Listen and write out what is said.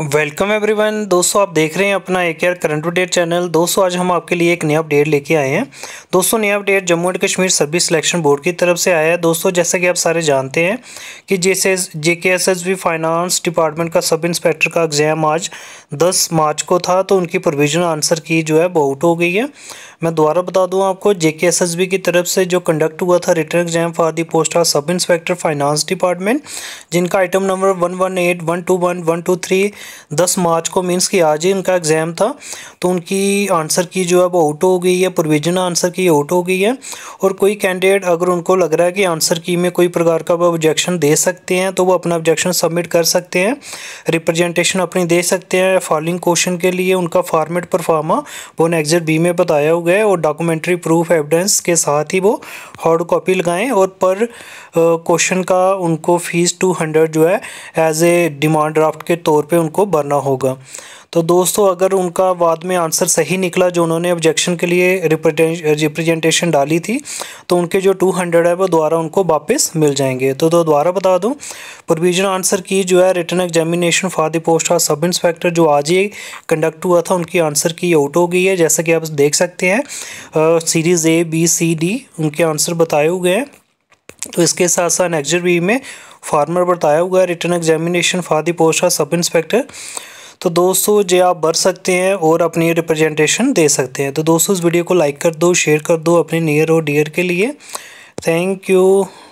welcome everyone दोस्तों आप देख रहे हैं अपना एक यार करंट अपडेट चैनल दोस्तों आज हम आपके लिए एक नया अपडेट लेके आए हैं दोस्तों नया update Jammu and Kashmir service selection board की तरफ से आया है दोस्तों जैसा कि आप सारे जानते हैं कि जैसे J K S S B finance department का सब इंस्पेक्टर का एग्ज़ाम आज दस मार्च को था तो उनकी प्रोविजनल आंसर की जो है वो आउट हो गई है मैं दोबारा बता दूँ आपको जे के एस एस बी की तरफ से जो कंडक्ट हुआ था written exam for the post of sub inspector finance department जिनका item number one one eight one two one one two three दस मार्च को मीन्स कि आज ही इनका एग्ज़ाम था तो उनकी आंसर की जो है वो आउट हो गई है प्रोविजन आंसर की आउट हो गई है और कोई कैंडिडेट अगर उनको लग रहा है कि आंसर की में कोई प्रकार का वो ऑब्जेक्शन दे सकते हैं तो वो अपना ऑब्जेक्शन सबमिट कर सकते हैं रिप्रेजेंटेशन अपनी दे सकते हैं फॉलोइंग क्वेश्चन के लिए उनका फॉर्मेट परफार्मा वो एग्जिट बी में बताया हुआ है और डॉक्यूमेंट्री प्रूफ एविडेंस के साथ ही वो हार्ड कॉपी लगाएं और पर क्वेश्चन का उनको फीस टू हंड्रेड जो है एज ए डिमांड ड्राफ्ट के तौर पर उनको उनको भरना होगा तो दोस्तों अगर उनका बाद में आंसर सही निकला जो उन्होंने ऑब्जेक्शन के लिए रिप्रेजेंटेशन डाली थी तो उनके जो टू है वो दोबारा उनको वापस मिल जाएंगे तो तो दोबारा बता दूँ प्रोविजन आंसर की जो है written examination for the post of sub inspector जो आज ही कंडक्ट हुआ था उनकी आंसर की आउट हो गई है जैसा कि आप देख सकते हैं series A B C D उनके आंसर बताए हुए हैं तो इसके साथ साथ नेक्स्ट बी में फार्मर बताया हुआ है written examination for the post of sub inspector तो दोस्तों जो आप भर सकते हैं और अपनी रिप्रेजेंटेशन दे सकते हैं तो दोस्तों इस वीडियो को लाइक कर दो शेयर कर दो अपने नियर और डियर के लिए थैंक यू